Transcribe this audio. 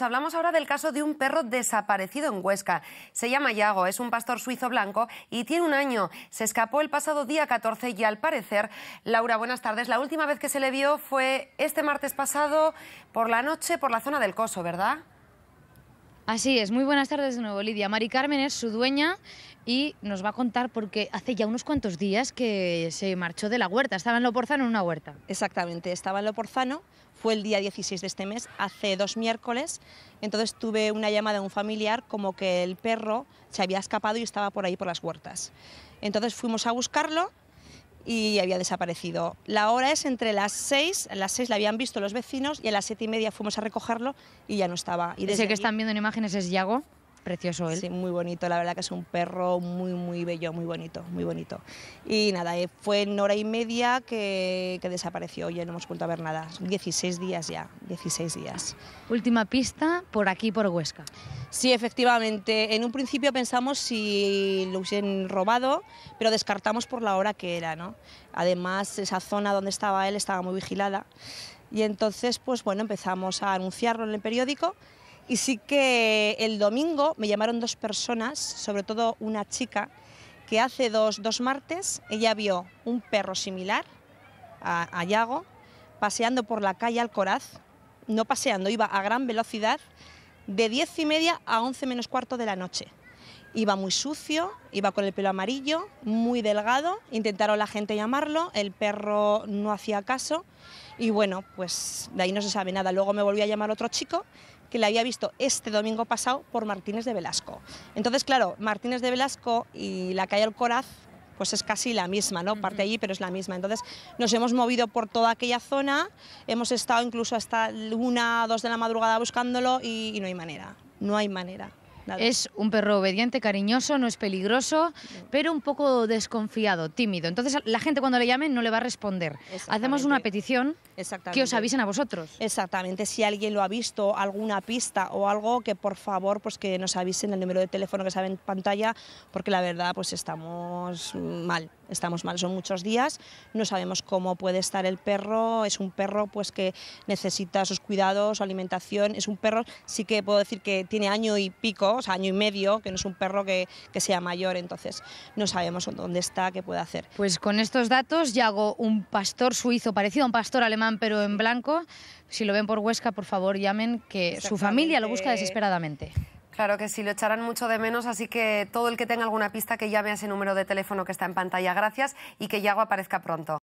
Hablamos ahora del caso de un perro desaparecido en Huesca. Se llama Yago, es un pastor suizo blanco y tiene un año. Se escapó el pasado día 14 y al parecer, Laura, buenas tardes. La última vez que se le vio fue este martes pasado por la noche por la zona del Coso, ¿verdad? Así es, muy buenas tardes de nuevo Lidia. Mari Carmen es su dueña y nos va a contar porque hace ya unos cuantos días que se marchó de la huerta, estaba en Loporzano en una huerta. Exactamente, estaba en Loporzano, fue el día 16 de este mes, hace dos miércoles, entonces tuve una llamada de un familiar como que el perro se había escapado y estaba por ahí por las huertas. Entonces fuimos a buscarlo y había desaparecido. La hora es entre las seis, a las seis la habían visto los vecinos y a las siete y media fuimos a recogerlo y ya no estaba. Y desde Ese que están viendo en imágenes es Yago. Precioso él. Sí, muy bonito, la verdad que es un perro muy, muy bello, muy bonito, muy bonito. Y nada, eh, fue en hora y media que, desapareció, ya no hemos vuelto a ver nada. 16 días ya, 16 días. Última pista, por aquí, por Huesca. Sí, efectivamente. En un principio pensamos si lo hubiesen robado, pero descartamos por la hora que era, ¿no? Además, esa zona donde estaba él estaba muy vigilada. Y entonces, pues bueno, empezamos a anunciarlo en el periódico. Y sí que el domingo me llamaron dos personas, sobre todo una chica, que hace dos, martes ella vio un perro similar a, a Yago paseando por la calle Alcoraz, no paseando, iba a gran velocidad de 10 y media a 11 menos cuarto de la noche. Iba muy sucio, iba con el pelo amarillo, muy delgado, intentaron la gente llamarlo, el perro no hacía caso y bueno, pues de ahí no se sabe nada. Luego me volvió a llamar otro chico que le había visto este domingo pasado por Martínez de Velasco. Entonces, claro, Martínez de Velasco y la calle Alcoraz pues es casi la misma, ¿no? Parte allí, pero es la misma. Entonces nos hemos movido por toda aquella zona, hemos estado incluso hasta una, dos de la madrugada buscándolo y no hay manera, no hay manera. Es un perro obediente, cariñoso, no es peligroso, pero un poco desconfiado, tímido. Entonces la gente cuando le llamen no le va a responder. Hacemos una petición que os avisen a vosotros. Exactamente, si alguien lo ha visto, alguna pista o algo, que por favor pues que nos avisen el número de teléfono que saben en pantalla, porque la verdad pues estamos mal estamos mal. Son muchos días, no sabemos cómo puede estar el perro, es un perro pues que necesita sus cuidados, su alimentación, es un perro, sí que puedo decir que tiene año y pico, o sea, año y medio, que no es un perro que, sea mayor, entonces no sabemos dónde está, qué puede hacer. Pues con estos datos, ya hago un pastor suizo parecido a un pastor alemán pero en blanco, si lo ven por Huesca, por favor llamen, que su familia lo busca desesperadamente. Claro que sí, lo echarán mucho de menos, así que todo el que tenga alguna pista que llame a ese número de teléfono que está en pantalla. Gracias y que Yago aparezca pronto.